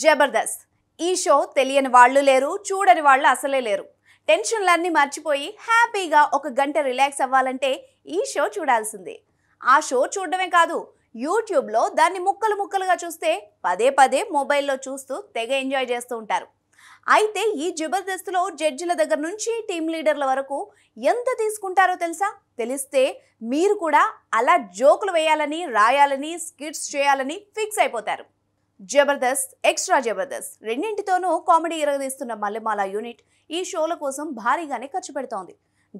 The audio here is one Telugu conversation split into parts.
జబర్దస్త్ ఈ షో తెలియని వాళ్ళు లేరు చూడని వాళ్ళు అసలే లేరు టెన్షన్లన్నీ మర్చిపోయి హ్యాపీగా ఒక గంట రిలాక్స్ అవ్వాలంటే ఈ షో చూడాల్సిందే ఆ షో చూడడమే కాదు యూట్యూబ్లో దాన్ని ముక్కలు ముక్కలుగా చూస్తే పదే పదే మొబైల్లో చూస్తూ తెగ ఎంజాయ్ చేస్తూ ఉంటారు అయితే ఈ జబర్దస్త్లో జడ్జిల దగ్గర నుంచి టీం లీడర్ల వరకు ఎంత తీసుకుంటారో తెలుసా తెలిస్తే మీరు కూడా అలా జోకులు వేయాలని రాయాలని స్కిట్స్ చేయాలని ఫిక్స్ అయిపోతారు జబర్దస్త్ ఎక్స్ట్రా జబర్దస్త్ రెండింటితోనూ కామెడీ ఇరగదీస్తున్న మల్లెమాల యూనిట్ ఈ షోల కోసం భారీగానే ఖర్చు పెడుతోంది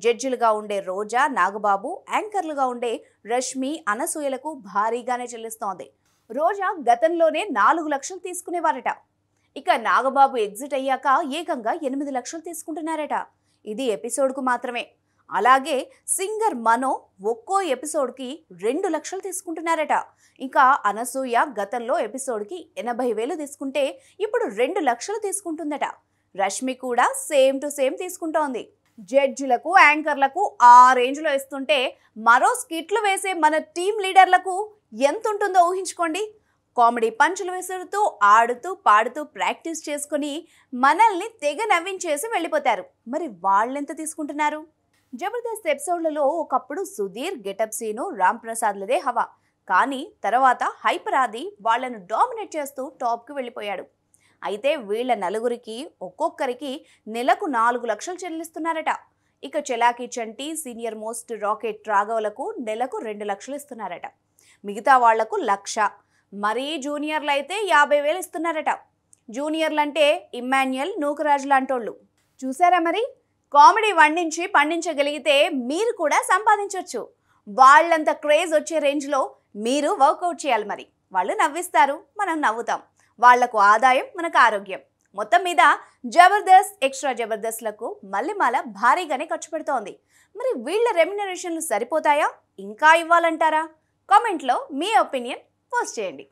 జడ్జిలుగా ఉండే రోజా నాగబాబు యాంకర్లుగా ఉండే రష్మి అనసూయలకు భారీగానే చెల్లిస్తోంది రోజా గతంలోనే నాలుగు లక్షలు తీసుకునేవారట ఇక నాగబాబు ఎగ్జిట్ అయ్యాక ఏకంగా ఎనిమిది లక్షలు తీసుకుంటున్నారట ఇది ఎపిసోడ్కు మాత్రమే అలాగే సింగర్ మనో ఒక్కో ఎపిసోడ్కి రెండు లక్షలు తీసుకుంటున్నారట ఇంకా అనసూయ గతంలో ఎపిసోడ్కి ఎనభై వేలు తీసుకుంటే ఇప్పుడు రెండు లక్షలు తీసుకుంటుందట రష్మి కూడా సేమ్ టు సేమ్ తీసుకుంటోంది జడ్జిలకు యాంకర్లకు ఆ రేంజ్లో ఇస్తుంటే మరో స్కిట్లు వేసే మన టీం లీడర్లకు ఎంత ఉంటుందో ఊహించుకోండి కామెడీ పంచులు విసురుతూ ఆడుతూ పాడుతూ ప్రాక్టీస్ చేసుకుని మనల్ని తెగ నవ్వించేసి వెళ్ళిపోతారు మరి వాళ్ళెంత తీసుకుంటున్నారు జబర్దస్త్ ఎపిసోడ్లలో ఒకప్పుడు సుధీర్ గెటప్ సీను రామ్ ప్రసాద్లదే హవా కానీ తర్వాత హైపర్ ఆది వాళ్లను డామినేట్ చేస్తూ టాప్కి వెళ్ళిపోయాడు అయితే వీళ్ళ నలుగురికి ఒక్కొక్కరికి నెలకు నాలుగు లక్షలు చెల్లిస్తున్నారట ఇక Chalaki Chanti senior most rocket రాఘవులకు నెలకు రెండు లక్షలు ఇస్తున్నారట మిగతా వాళ్లకు లక్ష మరీ జూనియర్లు అయితే యాభై వేలు ఇస్తున్నారట జూనియర్లంటే ఇమ్మాన్యుయల్ నూకరాజు లాంటోళ్ళు చూసారా మరి కామెడీ వండించి పండించగలిగితే మీరు కూడా సంపాదించవచ్చు వాళ్ళంత క్రేజ్ వచ్చే రేంజ్లో మీరు వర్కౌట్ చేయాలి మరి వాళ్ళు నవ్విస్తారు మనం నవ్వుతాం వాళ్లకు ఆదాయం మనకు ఆరోగ్యం మొత్తం మీద జబర్దస్త్ ఎక్స్ట్రా జబర్దస్త్లకు మళ్ళీ మాల భారీగానే ఖర్చు పెడుతోంది మరి వీళ్ళ రెమ్యునరేషన్లు సరిపోతాయా ఇంకా ఇవ్వాలంటారా కామెంట్లో మీ ఒపీనియన్ పోస్ట్ చేయండి